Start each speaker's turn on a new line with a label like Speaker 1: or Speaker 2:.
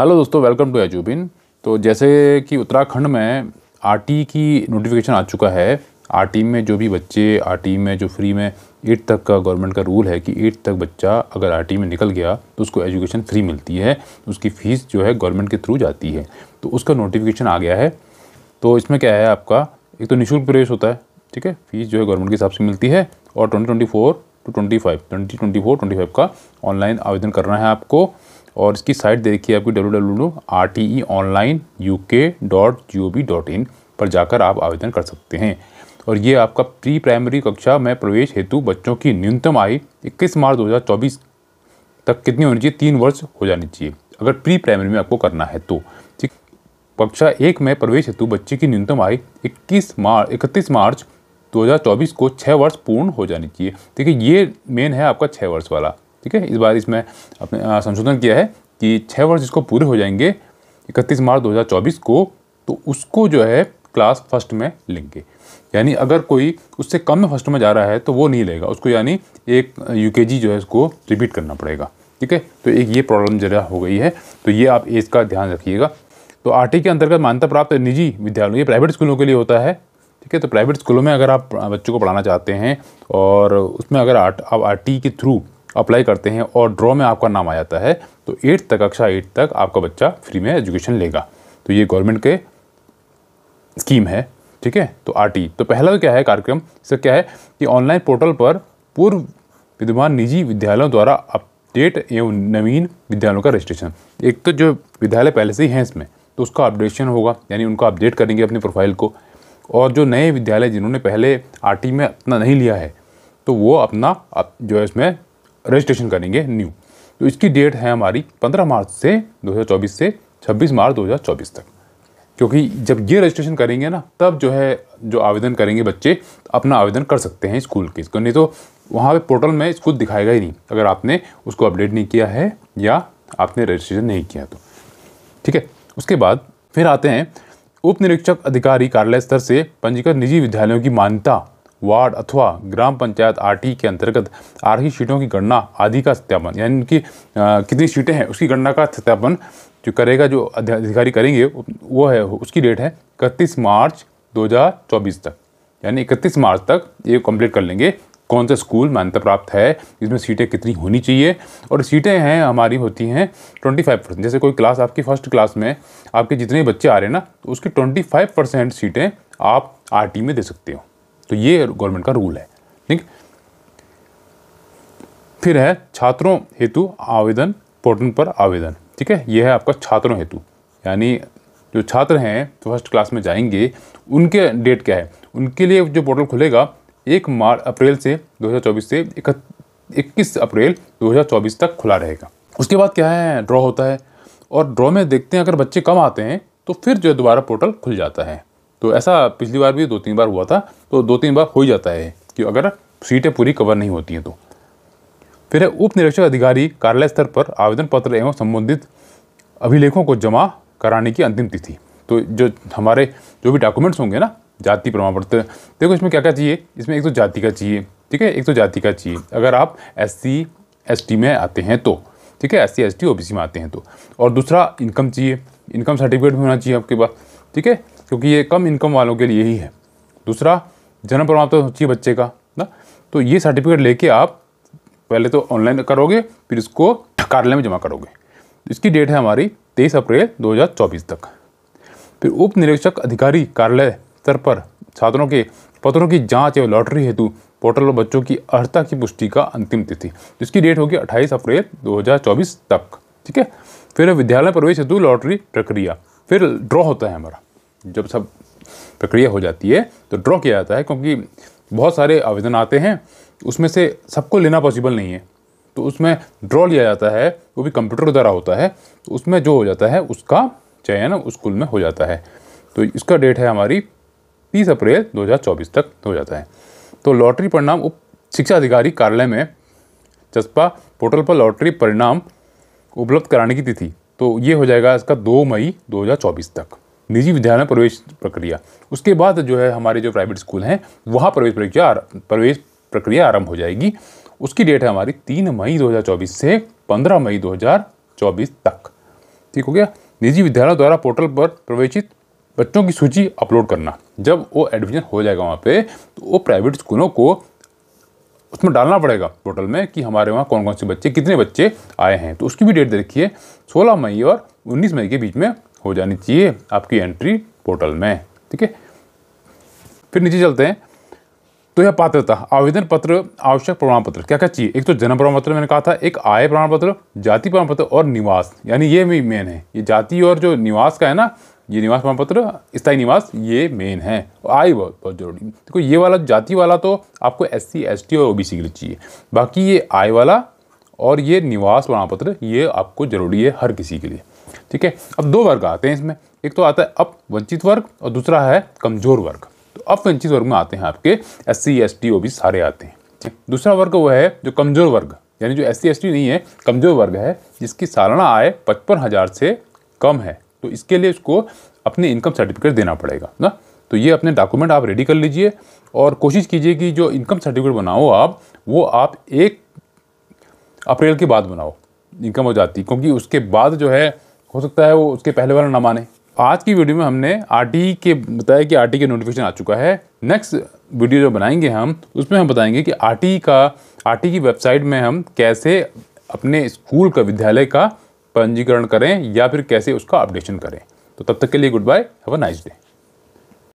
Speaker 1: Hello दोस्तों welcome to एजुबिन तो जैसे कि उत्तराखंड में आरटी की नोटिफिकेशन आ चुका है आरटी में जो भी बच्चे आरटी में जो फ्री में एट तक का गवर्नमेंट का रूल है कि एट तक बच्चा अगर आरटी में निकल गया तो उसको एजुकेशन फ्री मिलती है उसकी फ़ीस जो है गवर्नमेंट के थ्रू जाती है तो उसका नोटिफिकेशन आ गया है तो इसमें क्या है आपका एक तो निःशुल्क प्रवेश होता है ठीक है फीस जो है गवर्नमेंट के हिसाब से मिलती है और twenty twenty four to twenty five twenty twenty four twenty five का ऑनलाइन आवेदन करना है आपको और इसकी साइट देखिए आपकी W W W R T E online U K dot G O V dot in पर जाकर आप आवेदन कर सकते हैं और ये आपका प्री प्राइमरी कक्षा में प्रवेश हेतु बच्चों की न्यूनतम आय 21 मार्च 2024 तक कितनी होनी चाहिए तीन वर्ष हो जानी चाहिए अगर प्री प्राइमरी में आपको करना है तो ठीक कक्षा एक में प्रवेश हेतु बच्चे की न्यूनतम आय 21 मार्च इकतीस मार्च 2024 को छः वर्ष पूर्ण हो जानी चाहिए देखिए ये मेन है आपका छः वर्ष वाला ठीक है इस बार इसमें अपने संशोधन किया है कि छः वर्ष इसको पूरे हो जाएंगे इकतीस मार्च दो को तो उसको जो है क्लास फर्स्ट में लेंगे यानी अगर कोई उससे कम में फर्स्ट में जा रहा है तो वो नहीं लेगा उसको यानी एक यूकेजी जो है उसको रिपीट करना पड़ेगा ठीक है तो एक ये प्रॉब्लम जरा हो गई है तो ये आप एज का ध्यान रखिएगा तो आर के अंतर्गत मान्यता प्राप्त निजी विद्यालयों ये प्राइवेट स्कूलों के लिए होता है ठीक है तो प्राइवेट स्कूलों में अगर आप बच्चों को पढ़ाना चाहते हैं और उसमें अगर आप आर के थ्रू अप्लाई करते हैं और ड्रॉ में आपका नाम आ जाता है तो एट्थ तक कक्षा एट तक आपका बच्चा फ्री में एजुकेशन लेगा तो ये गवर्नमेंट के स्कीम है ठीक है तो आर e. तो पहला तो क्या है कार्यक्रम इसका क्या है कि ऑनलाइन पोर्टल पर पूर्व विद्यमान निजी विद्यालयों द्वारा अपडेट एवं नवीन विद्यालयों का रजिस्ट्रेशन एक तो जो विद्यालय पहले से ही हैं इसमें तो उसका अपडेशन होगा यानी उनको अपडेट करेंगे अपनी प्रोफाइल को और जो नए विद्यालय जिन्होंने पहले आर e में अपना नहीं लिया है तो वो अपना जो है इसमें रजिस्ट्रेशन करेंगे न्यू तो इसकी डेट है हमारी 15 मार्च से 2024 से 26 मार्च 2024 तक क्योंकि जब ये रजिस्ट्रेशन करेंगे ना तब जो है जो आवेदन करेंगे बच्चे अपना आवेदन कर सकते हैं स्कूल के इसको नहीं तो वहाँ पे पोर्टल में स्कूल दिखाएगा ही नहीं अगर आपने उसको अपडेट नहीं किया है या आपने रजिस्ट्रेशन नहीं किया तो ठीक है उसके बाद फिर आते हैं उप निरीक्षक अधिकारी कार्यालय स्तर से पंजीकृत निजी विद्यालयों की मान्यता वार्ड अथवा ग्राम पंचायत आरटी के अंतर्गत आरही सीटों की गणना आदि का सत्यापन यानी उनकी कितनी सीटें हैं उसकी गणना का सत्यापन जो करेगा जो अधिकारी करेंगे वो है उसकी डेट है इकतीस मार्च 2024 तक यानी इकतीस मार्च तक ये कंप्लीट कर लेंगे कौन सा स्कूल मान्यता प्राप्त है इसमें सीटें कितनी होनी चाहिए और सीटें हैं हमारी होती हैं ट्वेंटी फाइव परसेंट जैसे कोई क्लास आपकी फर्स्ट क्लास में आपके जितने बच्चे आ रहे हैं ना तो उसकी ट्वेंटी फाइव परसेंट सीटें आप आर में दे सकते हो तो ये गवर्नमेंट का रूल है ठीक फिर है छात्रों हेतु आवेदन पोर्टल पर आवेदन ठीक है यह है आपका छात्रों हेतु यानी जो छात्र हैं फर्स्ट क्लास में जाएंगे उनके डेट क्या है उनके लिए जो पोर्टल खुलेगा एक मार्च अप्रैल से 2024 से इक्कीस अप्रैल 2024 तक खुला रहेगा उसके बाद क्या है ड्रॉ होता है और ड्रॉ में देखते हैं अगर बच्चे कम आते हैं तो फिर जो दोबारा पोर्टल खुल जाता है तो ऐसा पिछली बार भी दो तीन बार हुआ था तो दो तीन बार हो ही जाता है कि अगर सीटें पूरी कवर नहीं होती हैं तो फिर है उप निरीक्षक अधिकारी कार्यालय स्तर पर आवेदन पत्र एवं संबंधित अभिलेखों को जमा कराने की अंतिम तिथि तो जो हमारे जो भी डॉक्यूमेंट्स होंगे ना जाति प्रमाण पत्र देखो इसमें क्या क्या चाहिए इसमें एक तो जाति का चाहिए ठीक है एक तो जाति का चाहिए अगर आप एस सी एस टी में आते हैं तो ठीक है S C S T O B C में आते हैं तो और दूसरा इनकम चाहिए इनकम सर्टिफिकेट भी होना चाहिए आपके पास ठीक है क्योंकि ये कम इनकम वालों के लिए ही है दूसरा जन्म प्रमाण तो चाहिए बच्चे का ना तो ये सर्टिफिकेट लेके आप पहले तो ऑनलाइन करोगे फिर इसको कार्यालय में जमा करोगे इसकी डेट है हमारी तेईस अप्रैल दो तक फिर उप निरीक्षक अधिकारी कार्यालय स्तर पर छात्रों के पत्रों की जांच एवं लॉटरी हेतु पोर्टल और बच्चों की अर्हता की पुष्टि का अंतिम तिथि इसकी डेट होगी 28 अप्रैल 2024 तक ठीक है फिर विद्यालय प्रवेश हेतु लॉटरी प्रक्रिया फिर ड्रॉ होता है हमारा जब सब प्रक्रिया हो जाती है तो ड्रॉ किया जाता है क्योंकि बहुत सारे आवेदन आते हैं उसमें से सबको लेना पॉसिबल नहीं है तो उसमें ड्रॉ लिया जाता है वो भी कंप्यूटर के द्वारा होता है तो उसमें जो हो जाता है उसका चयन उस स्कूल में हो जाता है तो इसका डेट है हमारी तीस अप्रैल 2024 तक हो जाता है तो लॉटरी परिणाम उप शिक्षा अधिकारी कार्यालय में चस्पा पोर्टल पर लॉटरी परिणाम उपलब्ध कराने की तिथि तो ये हो जाएगा इसका दो मई 2024 तक निजी विद्यालय प्रवेश प्रक्रिया उसके बाद जो है हमारे जो प्राइवेट स्कूल हैं वहाँ प्रवेश प्रक्रिया प्रवेश प्रक्रिया आरंभ हो जाएगी उसकी डेट है हमारी तीन मई 2024 से पंद्रह मई 2024 तक ठीक हो गया निजी विद्यालयों द्वारा पोर्टल पर प्रवेशित बच्चों की सूची अपलोड करना जब वो एडमिशन हो जाएगा वहाँ पर तो वो प्राइवेट स्कूलों को उसमें डालना पड़ेगा पोर्टल में कि हमारे वहाँ कौन कौन से बच्चे कितने बच्चे आए हैं तो उसकी भी डेट दे रखिए सोलह मई और उन्नीस मई के बीच में हो जानी चाहिए आपकी एंट्री पोर्टल में ठीक है फिर नीचे चलते हैं तो यह पात्रता आवेदन पत्र आवश्यक प्रमाण पत्र क्या क्या चाहिए एक तो जन्म प्रमाण पत्र मैंने कहा था एक आय प्रमाण पत्र जाति प्रमाण पत्र और निवास यानी ये भी मेन है ये जाति और जो निवास का है ना ये निवास प्रमाण पत्र स्थायी निवास ये मेन है और आय बहुत बहुत जरूरी देखो ये वाला जाति वाला तो आपको एस सी एस टी और ओ बी सी के लिए चाहिए बाकी ये आय वाला और ये निवास प्रमाण पत्र ये आपको जरूरी है हर किसी के लिए ठीक है अब दो वर्ग आते हैं इसमें एक तो आता है अप वंचित वर्ग और दूसरा है कमजोर वर्ग तो अप वंचित वर्ग में आते हैं आपके S C S T O B सारे आते हैं ठीक दूसरा वर्ग वह है जो कमजोर वर्ग यानी जो एस सी एस टी नहीं है कमजोर वर्ग है जिसकी सालाना आय पचपन हज़ार से कम है तो इसके लिए उसको अपने इनकम सर्टिफिकेट देना पड़ेगा ना तो ये अपने डॉक्यूमेंट आप रेडी कर लीजिए और कोशिश कीजिए कि जो इनकम सर्टिफिकेट बनाओ आप वो आप एक अप्रैल के बाद बनाओ इनकम हो जाती क्योंकि उसके बाद जो है हो सकता है वो उसके पहले वाला ना माने आज की वीडियो में हमने आर के बताया कि आर के नोटिफिकेशन आ चुका है नेक्स्ट वीडियो जो बनाएंगे हम उसमें हम बताएंगे कि आर का आर की वेबसाइट में हम कैसे अपने स्कूल का विद्यालय का पंजीकरण करें या फिर कैसे उसका अपडेशन करें तो तब तक के लिए goodbye have a nice day